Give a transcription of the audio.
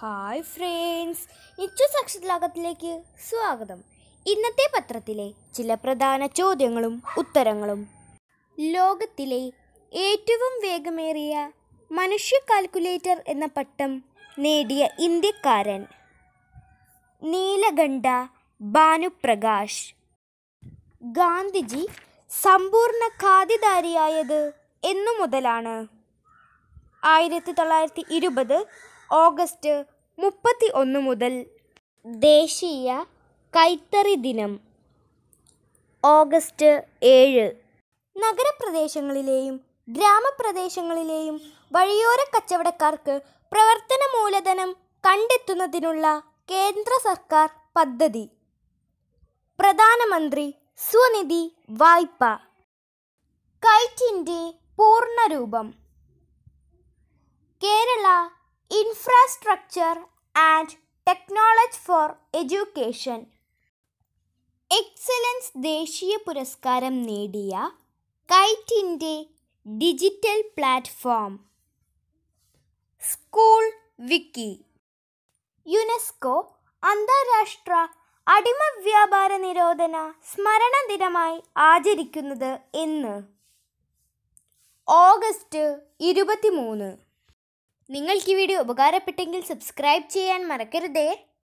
hi friends നിച്ചു സാക്ഷിതലാകത്തിലേക്ക് സ്വാഗതം ഇന്നത്തെ പത്രത്തിലെ ചില പ്രധാന ചോദ്യങ്ങളും ഉത്തരങ്ങളും ലോകത്തിലെ ഏറ്റവും വേഗമേറിയ മനുഷ്യ കാൽക്കുലേറ്റർ എന്ന പട്ടം നേടിയ ഇന്ത്യക്കാരൻ നീലകണ്ഠ ഭാനുപ്രകാശ് ഗാന്ധിജി സമ്പൂർണ്ണ ഖാദിധാരിയായത് എന്നു മുതലാണ് ആയിരത്തി തൊള്ളായിരത്തി ഇരുപത് ഓഗസ്റ്റ് മുപ്പത്തി ഒന്ന് മുതൽ ദേശീയ കൈത്തറി ദിനം ഓഗസ്റ്റ് ഏഴ് നഗരപ്രദേശങ്ങളിലെയും ഗ്രാമപ്രദേശങ്ങളിലെയും വഴിയോര കച്ചവടക്കാർക്ക് പ്രവർത്തന മൂലധനം കണ്ടെത്തുന്നതിനുള്ള കേന്ദ്ര സർക്കാർ പദ്ധതി പ്രധാനമന്ത്രി സ്വനിധി വായ്പ കൈറ്റിൻ്റെ പൂർണ്ണരൂപം Kerala infrastructure and technology for education excellence ദേശീയ പുരസ്കാരം നേടിയ കൈറ്റിൻ്റെ digital platform school wiki UNESCO അന്താരാഷ്ട്ര അടിമ വ്യാപാര നിരോധന സ്മരണ ദിനമായി ആചരിക്കുന്നത് എന്ന് ഓഗസ്റ്റ് ഇരുപത്തിമൂന്ന് നിങ്ങൾക്ക് ഈ വീഡിയോ ഉപകാരപ്പെട്ടെങ്കിൽ സബ്സ്ക്രൈബ് ചെയ്യാൻ മറക്കരുതേ